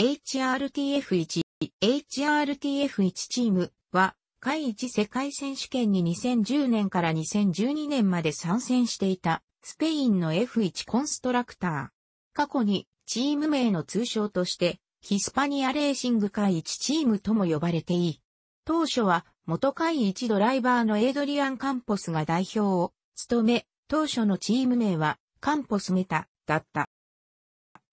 HRTF1、HRTF1 チームは、第一世界選手権に2010年から2012年まで参戦していた、スペインの F1 コンストラクター。過去に、チーム名の通称として、ヒスパニアレーシング会一チームとも呼ばれていい。当初は、元会一ドライバーのエイドリアン・カンポスが代表を務め、当初のチーム名は、カンポスメタ、だった。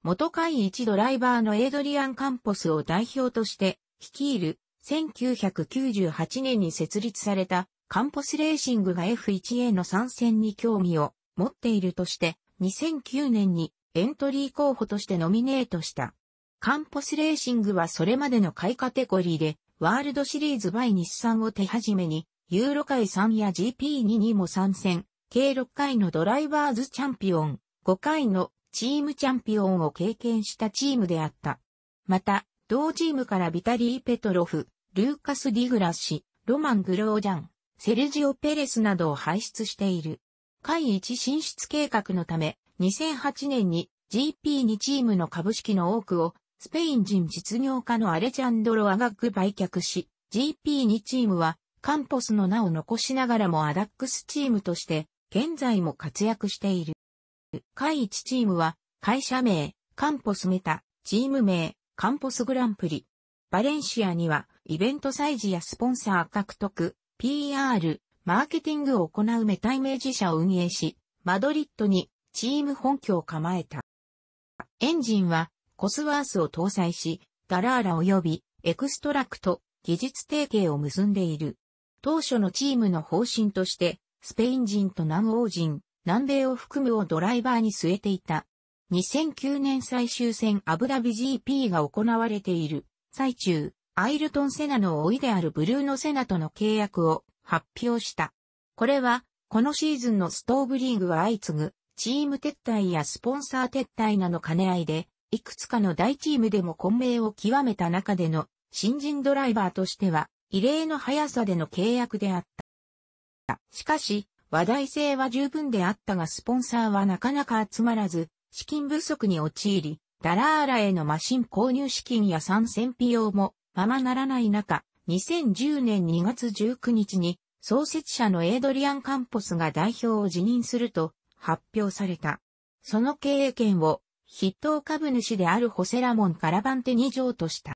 元会一ドライバーのエイドリアン・カンポスを代表として率いる1998年に設立されたカンポスレーシングが F1 a の参戦に興味を持っているとして2009年にエントリー候補としてノミネートした。カンポスレーシングはそれまでの買いカテゴリーでワールドシリーズ by 日産を手始めにユーロ界3や GP2 にも参戦、計6回のドライバーズチャンピオン、5回のチームチャンピオンを経験したチームであった。また、同チームからビタリー・ペトロフ、ルーカス・ディグラシ、ロマン・グロージャン、セルジオ・ペレスなどを輩出している。会一進出計画のため、2008年に GP2 チームの株式の多くをスペイン人実業家のアレジャンドロ・アガック売却し、GP2 チームはカンポスの名を残しながらもアダックスチームとして現在も活躍している。会一チームは、会社名、カンポスメタ、チーム名、カンポスグランプリ。バレンシアには、イベント催事やスポンサー獲得、PR、マーケティングを行うメタイメージ社を運営し、マドリッドにチーム本拠を構えた。エンジンはコスワースを搭載し、ダラーラ及びエクストラクト、技術提携を結んでいる。当初のチームの方針として、スペイン人と南欧人、南米を含むをドライバーに据えていた。2009年最終戦アブダビ GP が行われている最中、アイルトン・セナの老いであるブルーノ・セナとの契約を発表した。これは、このシーズンのストーブリーグは相次ぐ、チーム撤退やスポンサー撤退なの兼ね合いで、いくつかの大チームでも混迷を極めた中での新人ドライバーとしては、異例の速さでの契約であった。しかし、話題性は十分であったがスポンサーはなかなか集まらず、資金不足に陥り、ダラーラへのマシン購入資金や参戦費用もままならない中、2010年2月19日に創設者のエイドリアン・カンポスが代表を辞任すると発表された。その経営権を筆頭株主であるホセラモン・カラバンテ二条とした。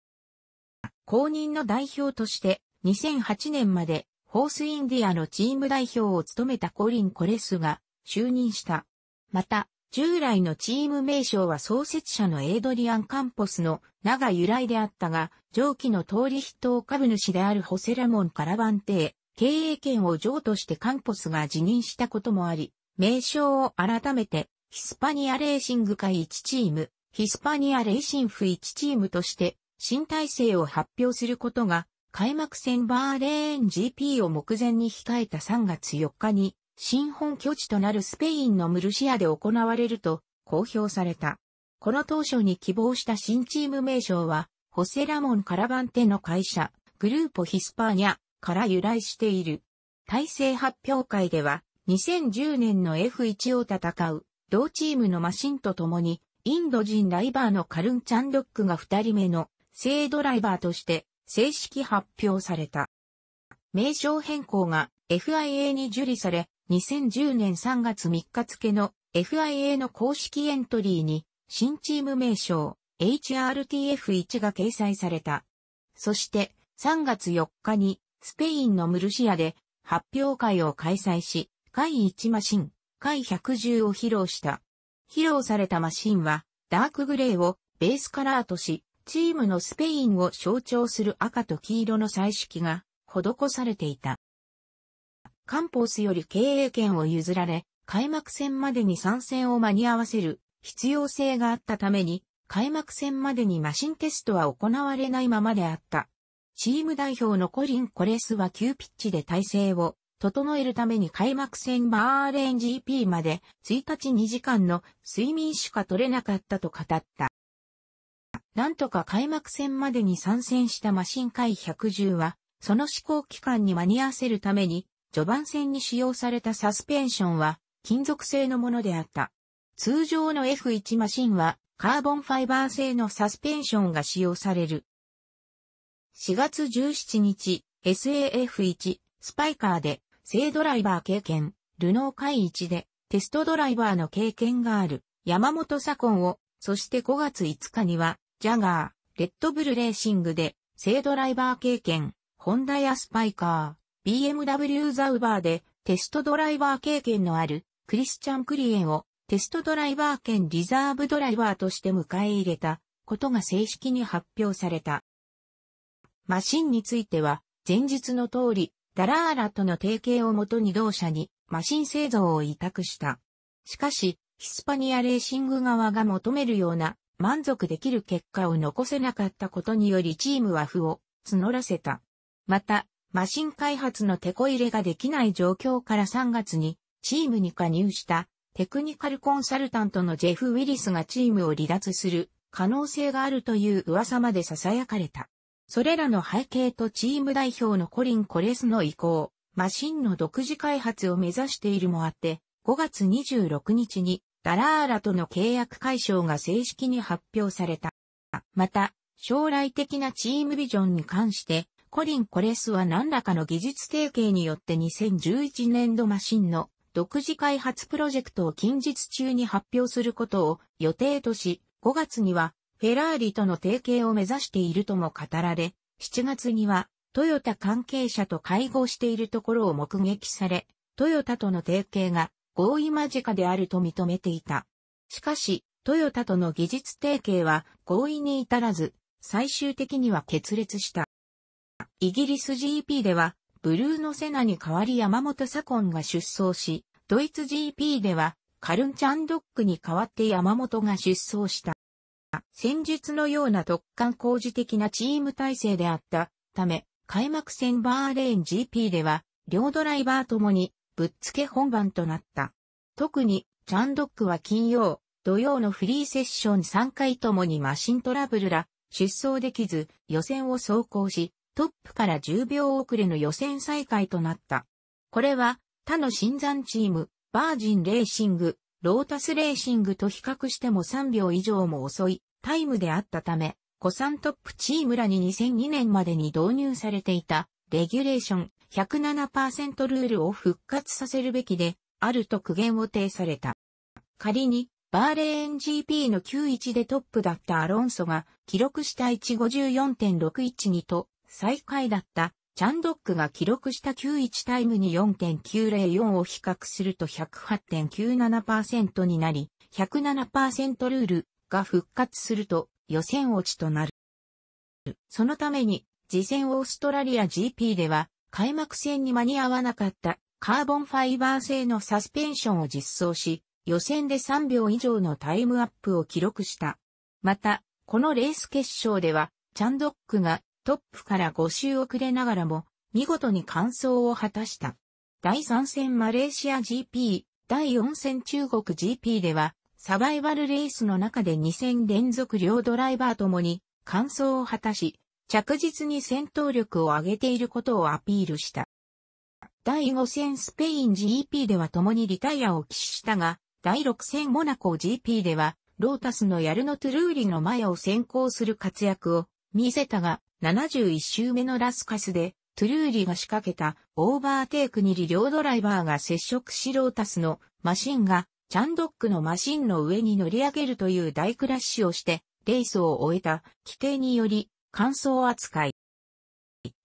公認の代表として2008年までホースインディアのチーム代表を務めたコリン・コレスが就任した。また、従来のチーム名称は創設者のエイドリアン・カンポスの名が由来であったが、上記の通り筆頭株主であるホセラモン・カラバンテ経営権を譲渡してカンポスが辞任したこともあり、名称を改めて、ヒスパニアレーシング会1チーム、ヒスパニアレーシンフ1チームとして、新体制を発表することが開幕戦バーレーン GP を目前に控えた3月4日に、新本拠地となるスペインのムルシアで行われると公表された。この当初に希望した新チーム名称は、ホセラモン・カラバンテの会社、グループ・ヒスパーニャから由来している。体制発表会では、2010年の F1 を戦う、同チームのマシンと共に、インド人ライバーのカルン・チャンドックが2人目の、正ドライバーとして、正式発表された。名称変更が FIA に受理され、2010年3月3日付の FIA の公式エントリーに新チーム名称 HRTF1 が掲載された。そして3月4日にスペインのムルシアで発表会を開催し、会1マシン、会110を披露した。披露されたマシンはダークグレーをベースカラーとし、チームのスペインを象徴する赤と黄色の彩色が施されていた。カンポースより経営権を譲られ、開幕戦までに参戦を間に合わせる必要性があったために、開幕戦までにマシンテストは行われないままであった。チーム代表のコリン・コレスは急ピッチで体制を整えるために開幕戦バーレン GP まで1日2時間の睡眠しか取れなかったと語った。なんとか開幕戦までに参戦したマシン回110は、その試行期間に間に合わせるために、序盤戦に使用されたサスペンションは、金属製のものであった。通常の F1 マシンは、カーボンファイバー製のサスペンションが使用される。4月17日、SAF1 スパイカーで、正ドライバー経験、ルノー会1で、テストドライバーの経験がある、山本左近を、そして5月5日には、ジャガー、レッドブルレーシングで、正ドライバー経験、ホンダやスパイカー、BMW ザウバーで、テストドライバー経験のある、クリスチャン・クリエを、テストドライバー兼リザーブドライバーとして迎え入れた、ことが正式に発表された。マシンについては、前述の通り、ダラーラとの提携をもとに同社にマシン製造を委託した。しかし、ヒスパニアレーシング側が求めるような満足できる結果を残せなかったことによりチームは負を募らせた。また、マシン開発の手こ入れができない状況から3月にチームに加入したテクニカルコンサルタントのジェフ・ウィリスがチームを離脱する可能性があるという噂まで囁かれた。それらの背景とチーム代表のコリン・コレスの意向、マシンの独自開発を目指しているもあって、5月26日にダラーラとの契約解消が正式に発表された。また、将来的なチームビジョンに関して、コリン・コレスは何らかの技術提携によって2011年度マシンの独自開発プロジェクトを近日中に発表することを予定とし、5月にはフェラーリとの提携を目指しているとも語られ、7月にはトヨタ関係者と会合しているところを目撃され、トヨタとの提携が合意間近であると認めていた。しかし、トヨタとの技術提携は合意に至らず、最終的には決裂した。イギリス GP では、ブルーノ・セナに代わり山本左近が出走し、ドイツ GP では、カルンチャンドックに代わって山本が出走した。戦術のような突貫工事的なチーム体制であったため、開幕戦バーレーン GP では、両ドライバーともにぶっつけ本番となった。特に、チャンドックは金曜、土曜のフリーセッション3回ともにマシントラブルら、出走できず、予選を走行し、トップから10秒遅れの予選再開となった。これは、他の新山チーム、バージンレーシング、ロータスレーシングと比較しても3秒以上も遅いタイムであったため、古参トップチームらに2002年までに導入されていたレギュレーション107%ルールを復活させるべきで、あると苦言を呈された。仮に、バーレーン GP の91でトップだったアロンソが、記録した154.612と、最下位だったチャンドックが記録した91タイムに4.904を比較すると108.97%になり、107%ルールが復活すると予選落ちとなる。そのために、次戦オーストラリア GP では、開幕戦に間に合わなかったカーボンファイバー製のサスペンションを実装し、予選で3秒以上のタイムアップを記録した。また、このレース決勝では、チャンドックがトップから5周遅れながらも、見事に完走を果たした。第3戦マレーシア GP、第4戦中国 GP では、サバイバルレースの中で2戦連続両ドライバーともに完走を果たし、着実に戦闘力を上げていることをアピールした。第5戦スペイン GP では共にリタイアを起死したが、第6戦モナコ GP では、ロータスのヤルノトゥルーリの前を先行する活躍を見せたが、71周目のラスカスで、トゥルーリが仕掛けたオーバーテイクに両ドライバーが接触しロータスのマシンがチャンドックのマシンの上に乗り上げるという大クラッシュをしてレースを終えた規定により乾燥扱い。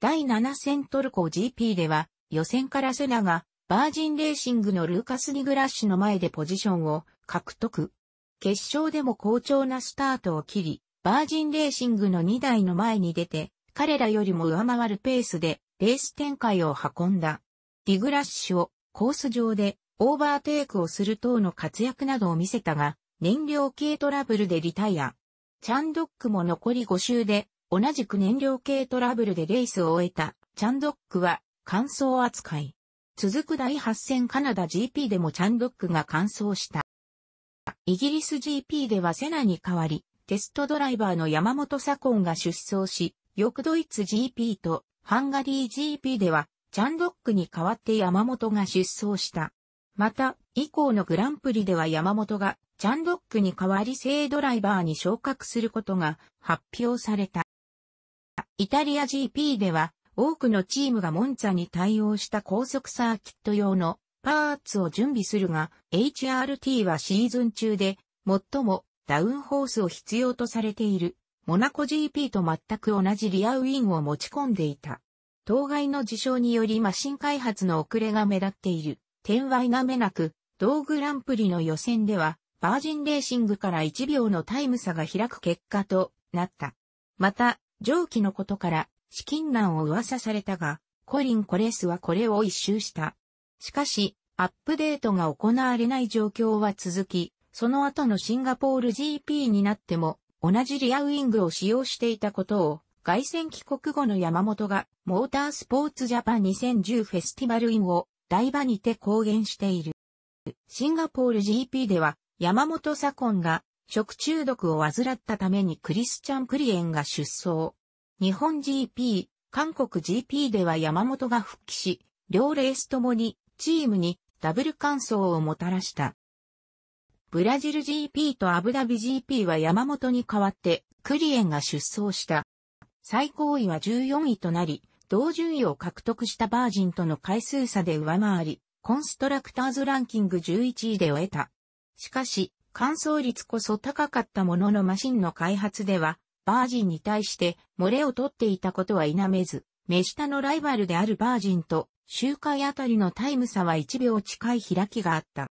第7戦トルコ GP では、予選からセナが、バージンレーシングのルーカス・ディグラッシュの前でポジションを獲得。決勝でも好調なスタートを切り、バージンレーシングの2台の前に出て、彼らよりも上回るペースで、レース展開を運んだ。ディグラッシュをコース上でオーバーテイクをする等の活躍などを見せたが、燃料系トラブルでリタイア。チャンドックも残り5周で同じく燃料系トラブルでレースを終えたチャンドックは完走扱い。続く第8戦カナダ GP でもチャンドックが完走した。イギリス GP ではセナに代わり、テストドライバーの山本左近が出走し、翌ドイツ GP とハンガリー GP では、チャンドックに代わって山本が出走した。また、以降のグランプリでは山本が、チャンドックに代わり正ドライバーに昇格することが発表された。イタリア GP では、多くのチームがモンツァに対応した高速サーキット用のパーツを準備するが、HRT はシーズン中で、最もダウンホースを必要とされている、モナコ GP と全く同じリアウィンを持ち込んでいた。当該の事象によりマシン開発の遅れが目立っている。点は否めなく、同グランプリの予選では、バージンレーシングから1秒のタイム差が開く結果となった。また、上記のことから、資金難を噂されたが、コリン・コレスはこれを一周した。しかし、アップデートが行われない状況は続き、その後のシンガポール GP になっても、同じリアウィングを使用していたことを、外戦帰国後の山本が、モータースポーツジャパン2010フェスティバルインを、台場にて公言している。シンガポール GP では、山本左近が、食中毒を患ったためにクリスチャン・クリエンが出走。日本 GP、韓国 GP では山本が復帰し、両レースともにチームにダブル完走をもたらした。ブラジル GP とアブダビ GP は山本に代わってクリエンが出走した。最高位は14位となり、同順位を獲得したバージンとの回数差で上回り、コンストラクターズランキング11位で終えた。しかし、乾燥率こそ高かったもののマシンの開発では、バージンに対して漏れを取っていたことは否めず、目下のライバルであるバージンと周回あたりのタイム差は1秒近い開きがあった。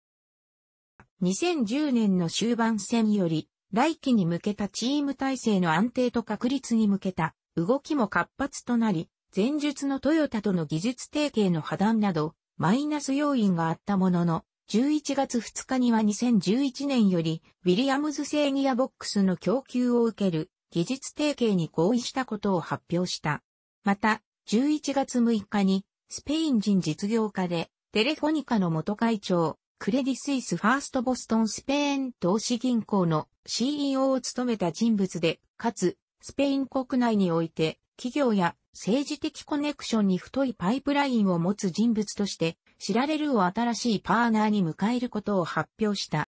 2010年の終盤戦より、来季に向けたチーム体制の安定と確立に向けた動きも活発となり、前述のトヨタとの技術提携の破断など、マイナス要因があったものの、11月2日には2011年より、ウィリアムズ製ギアボックスの供給を受ける技術提携に合意したことを発表した。また、11月6日に、スペイン人実業家で、テレフォニカの元会長、クレディスイスファーストボストンスペイン投資銀行の CEO を務めた人物で、かつ、スペイン国内において、企業や政治的コネクションに太いパイプラインを持つ人物として知られるを新しいパーナーに迎えることを発表した。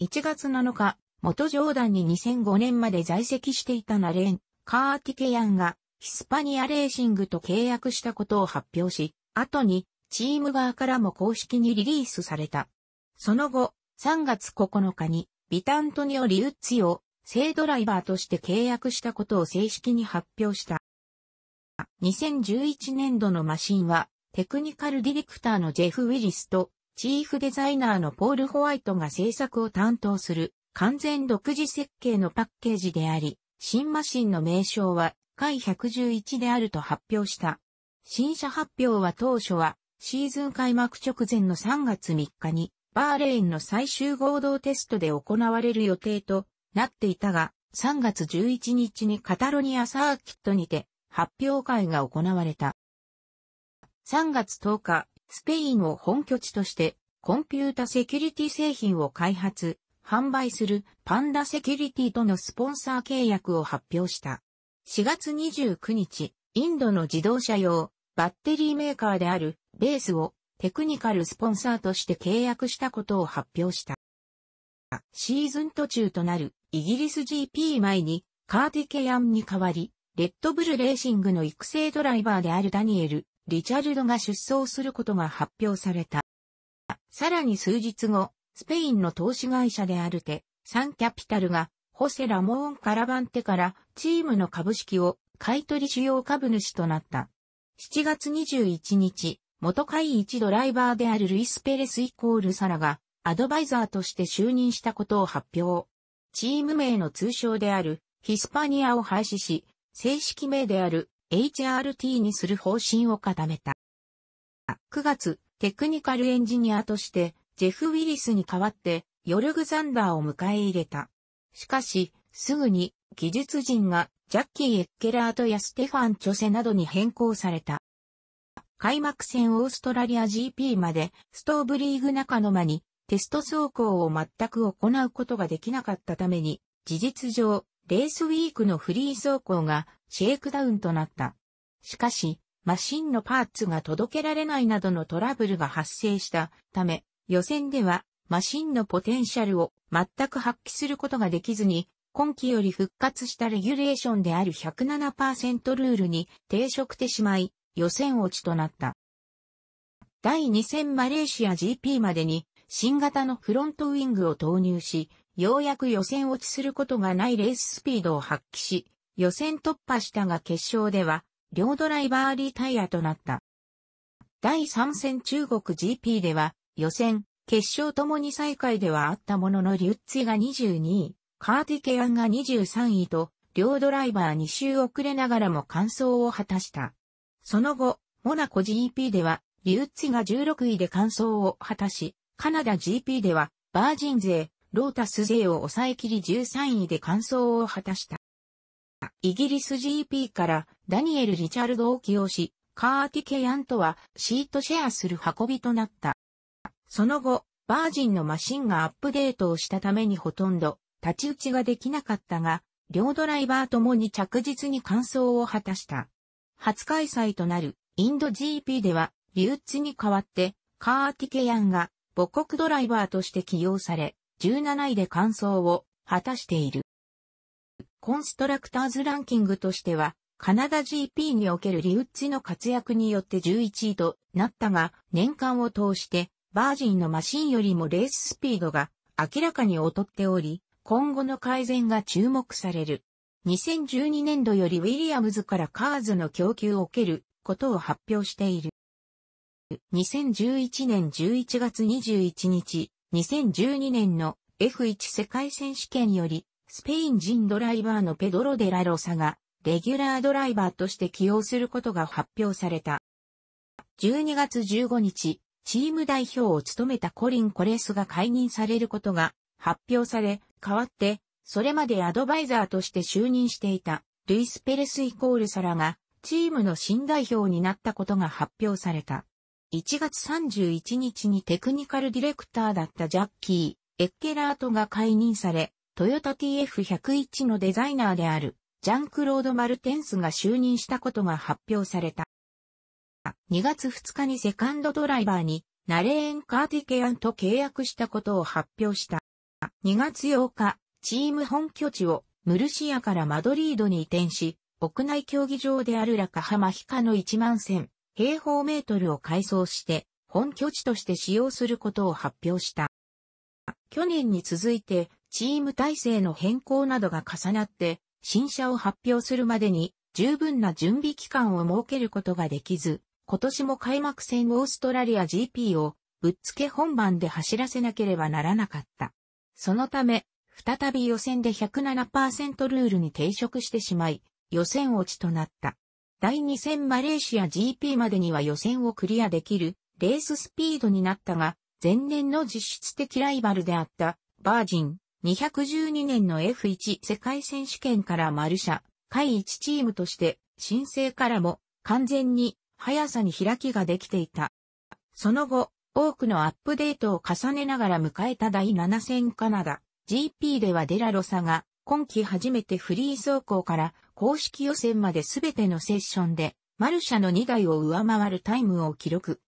1月7日、元ジョーダンに2005年まで在籍していたナレン・カーティケヤンがヒスパニアレーシングと契約したことを発表し、後にチーム側からも公式にリリースされた。その後、3月9日にビタントニオ・リウッツィを正ドライバーとして契約したことを正式に発表した。2011年度のマシンはテクニカルディレクターのジェフ・ウィリスと、チーフデザイナーのポール・ホワイトが制作を担当する、完全独自設計のパッケージであり、新マシンの名称は、回111であると発表した。新車発表は当初は、シーズン開幕直前の3月3日に、バーレーンの最終合同テストで行われる予定となっていたが、3月11日にカタロニアサーキットにて発表会が行われた。3月10日、スペインを本拠地として、コンピュータセキュリティ製品を開発、販売するパンダセキュリティとのスポンサー契約を発表した。4月29日、インドの自動車用バッテリーメーカーであるベースをテクニカルスポンサーとして契約したことを発表した。シーズン途中となるイギリス GP 前にカーティケアンに代わり、レッドブルレーシングの育成ドライバーであるダニエル・リチャルドが出走することが発表された。さらに数日後、スペインの投資会社であるテ、サンキャピタルが、ホセ・ラモーン・カラバンテからチームの株式を買取主要株主となった。7月21日、元会一ドライバーであるルイス・ペレスイコールサラがアドバイザーとして就任したことを発表。チーム名の通称であるヒスパニアを廃止し、正式名である HRT にする方針を固めた。9月、テクニカルエンジニアとして、ジェフ・ウィリスに代わって、ヨルグ・ザンダーを迎え入れた。しかし、すぐに、技術陣が、ジャッキー・エッケラートやステファン・チョセなどに変更された。開幕戦オーストラリア GP まで、ストーブリーグ中の間に、テスト走行を全く行うことができなかったために、事実上、レースウィークのフリー走行がシェイクダウンとなった。しかし、マシンのパーツが届けられないなどのトラブルが発生したため、予選ではマシンのポテンシャルを全く発揮することができずに、今季より復活したレギュレーションである107%ルールに抵触てしまい、予選落ちとなった。第2戦マレーシア GP までに新型のフロントウィングを投入し、ようやく予選落ちすることがないレーススピードを発揮し、予選突破したが決勝では、両ドライバーリタイアとなった。第3戦中国 GP では、予選、決勝ともに最下位ではあったもののリュッツィが22位、カーティケアンが23位と、両ドライバー2周遅れながらも完走を果たした。その後、モナコ GP では、リュッツィが16位で完走を果たし、カナダ GP では、バージン勢、ロータス勢を抑え切り13位で完走を果たした。イギリス GP からダニエル・リチャルドを起用し、カーティケヤンとはシートシェアする運びとなった。その後、バージンのマシンがアップデートをしたためにほとんど立ち打ちができなかったが、両ドライバーともに着実に完走を果たした。初開催となるインド GP では、リュッツに代わってカーティケヤンが母国ドライバーとして起用され、17位で完走を果たしている。コンストラクターズランキングとしては、カナダ GP におけるリウッジの活躍によって11位となったが、年間を通して、バージンのマシンよりもレーススピードが明らかに劣っており、今後の改善が注目される。2012年度よりウィリアムズからカーズの供給を受けることを発表している。2011年11月21日、2012年の F1 世界選手権より、スペイン人ドライバーのペドロ・デラ・ロサが、レギュラードライバーとして起用することが発表された。12月15日、チーム代表を務めたコリン・コレスが解任されることが発表され、代わって、それまでアドバイザーとして就任していた、ルイス・ペレスイコールサラが、チームの新代表になったことが発表された。1月31日にテクニカルディレクターだったジャッキー・エッケラートが解任され、トヨタ TF101 のデザイナーであるジャンクロード・マルテンスが就任したことが発表された。2月2日にセカンドドライバーにナレーン・カーティケアンと契約したことを発表した。2月8日、チーム本拠地をムルシアからマドリードに移転し、屋内競技場であるラカハマヒカの1万戦。平方メートルを改装して、本拠地として使用することを発表した。去年に続いて、チーム体制の変更などが重なって、新車を発表するまでに十分な準備期間を設けることができず、今年も開幕戦オーストラリア GP をぶっつけ本番で走らせなければならなかった。そのため、再び予選で107%ルールに抵触してしまい、予選落ちとなった。第2戦マレーシア GP までには予選をクリアできるレーススピードになったが、前年の実質的ライバルであったバージン212年の F1 世界選手権からマルシャ、下1チームとして申請からも完全に速さに開きができていた。その後、多くのアップデートを重ねながら迎えた第7戦カナダ GP ではデラロサが今季初めてフリー走行から公式予選まで全てのセッションで、マルシャの2台を上回るタイムを記録。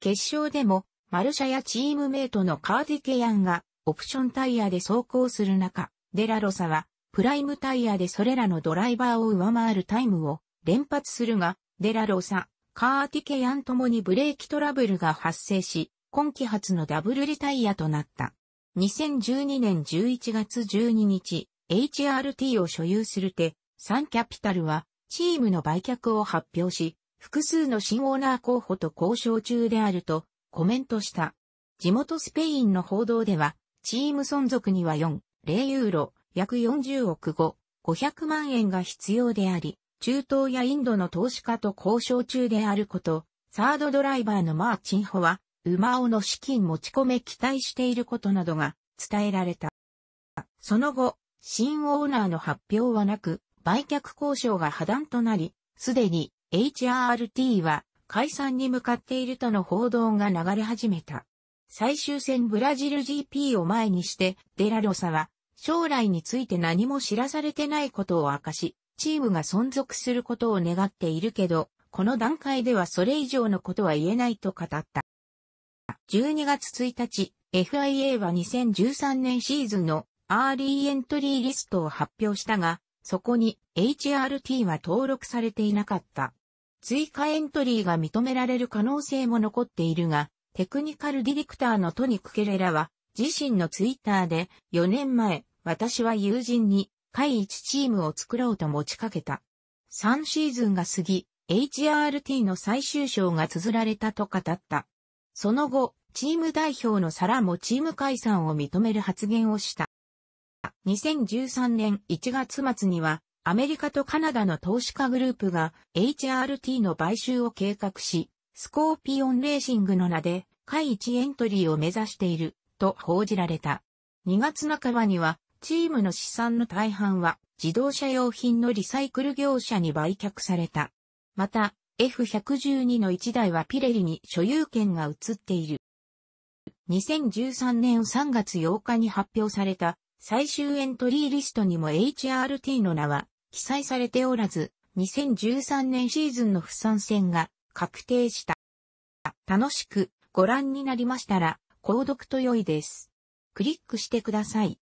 決勝でも、マルシャやチームメイトのカーディケヤンが、オプションタイヤで走行する中、デラロサは、プライムタイヤでそれらのドライバーを上回るタイムを連発するが、デラロサ、カーティケヤンともにブレーキトラブルが発生し、今季初のダブルリタイヤとなった。2012年11月12日、HRT を所有するて、サンキャピタルは、チームの売却を発表し、複数の新オーナー候補と交渉中であるとコメントした。地元スペインの報道では、チーム存続には4、0ユーロ、約40億5、500万円が必要であり、中東やインドの投資家と交渉中であること、サードドライバーのマーチンホは、馬尾の資金持ち込め期待していることなどが伝えられた。その後、新オーナーの発表はなく、売却交渉が破断となり、すでに HRT は解散に向かっているとの報道が流れ始めた。最終戦ブラジル GP を前にして、デラロサは将来について何も知らされてないことを明かし、チームが存続することを願っているけど、この段階ではそれ以上のことは言えないと語った。12月1日、FIA は2013年シーズンのアーリーエントリーリストを発表したが、そこに HRT は登録されていなかった。追加エントリーが認められる可能性も残っているが、テクニカルディレクターのトニクケレラは、自身のツイッターで、4年前、私は友人に、会一チームを作ろうと持ちかけた。3シーズンが過ぎ、HRT の最終章が綴られたと語った。その後、チーム代表のサラもチーム解散を認める発言をした。2013年1月末には、アメリカとカナダの投資家グループが HRT の買収を計画し、スコーピオンレーシングの名で、下一エントリーを目指している、と報じられた。2月半ばには、チームの資産の大半は、自動車用品のリサイクル業者に売却された。また、F112 の1台はピレリに所有権が移っている。2013年3月8日に発表された最終エントリーリストにも HRT の名は記載されておらず、2013年シーズンの不参戦が確定した。楽しくご覧になりましたら、購読と良いです。クリックしてください。